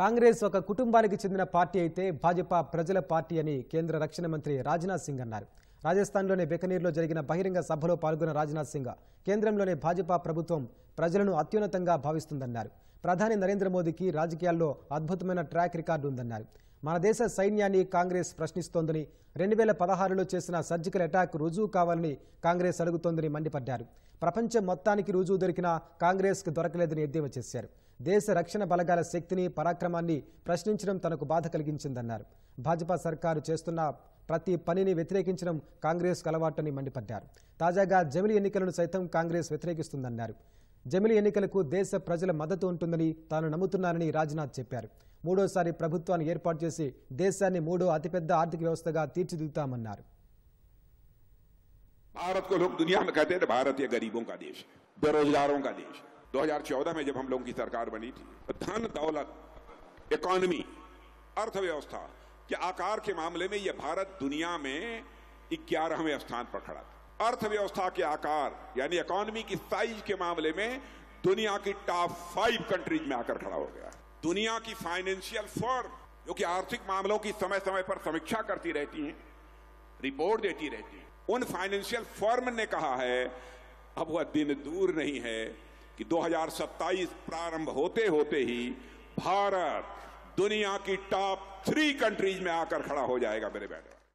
కాంగ్రెస్ ఒక కుటుంబానికి చెందిన పార్టీ అయితే భాజపా ప్రజల పార్టీ అని కేంద్ర రక్షణ మంత్రి రాజ్నాథ్ సింగ్ అన్నారు రాజస్థాన్లోని బెకనీర్లో జరిగిన బహిరంగ సభలో పాల్గొన్న రాజ్నాథ్ సింగ్ కేంద్రంలోని భాజపా ప్రభుత్వం ప్రజలను అత్యున్నతంగా భావిస్తుందన్నారు ప్రధాని నరేంద్ర మోదీకి రాజకీయాల్లో అద్భుతమైన ట్రాక్ రికార్డు ఉందన్నారు మన దేశ సైన్యాన్ని కాంగ్రెస్ ప్రశ్నిస్తోందని రెండు వేల పదహారులో చేసిన సర్జికల్ అటాక్ రుజువు కావాలని కాంగ్రెస్ అడుగుతోందని మండిపడ్డారు ప్రపంచం మొత్తానికి రుజువు దొరికినా కాంగ్రెస్కు దొరకలేదని ఎద్దేవా చేశారు దేశ రక్షణ బలగాల శక్తిని పరాక్రమాన్ని ప్రశ్నించడం తనకు బాధ కలిగించిందన్నారు భాజపా సర్కారు చేస్తున్న ప్రతి పనిని వ్యతిరేకించడం కాంగ్రెస్ అలవాటని మండిపడ్డారు తాజాగా జమిలి ఎన్నికలను సైతం కాంగ్రెస్ వ్యతిరేకిస్తుందన్నారు జమిలి ఎన్నికలకు దేశ ప్రజల మద్దతు ఉంటుందని తాను నమ్ముతున్నానని రాజ్నాథ్ చెప్పారు మూడోసారి ప్రభుత్వాన్ని ఏర్పాటు చేసి దేశాన్ని మూడో అతిపెద్ద ఆర్థిక వ్యవస్థగా తీర్చిదిద్దుతామన్నారు భారత్ को लोग दुनिया में कहते हैं भारत ये गरीबों का देश बेरोजगारों का देश 2014 में जब हम लोगों की सरकार बनी थी धन दौलत इकोनॉमी अर्थव्यवस्था के आकार के मामले में यह भारत दुनिया में ग्यारहवें स्थान पर खड़ा था अर्थव्यवस्था के आकार यानी इकोनॉमी की साइज के मामले में दुनिया की टॉप फाइव कंट्रीज में आकर खड़ा हो गया दुनिया की फाइनेंशियल फर्म जो कि आर्थिक मामलों की समय समय पर समीक्षा करती रहती हैं रिपोर्ट देती रहती हैं उन फाइनेंशियल फर्म ने कहा है अब वह दिन दूर नहीं है कि 2027 प्रारंभ होते होते ही भारत दुनिया की टॉप थ्री कंट्रीज में आकर खड़ा हो जाएगा मेरे बैठे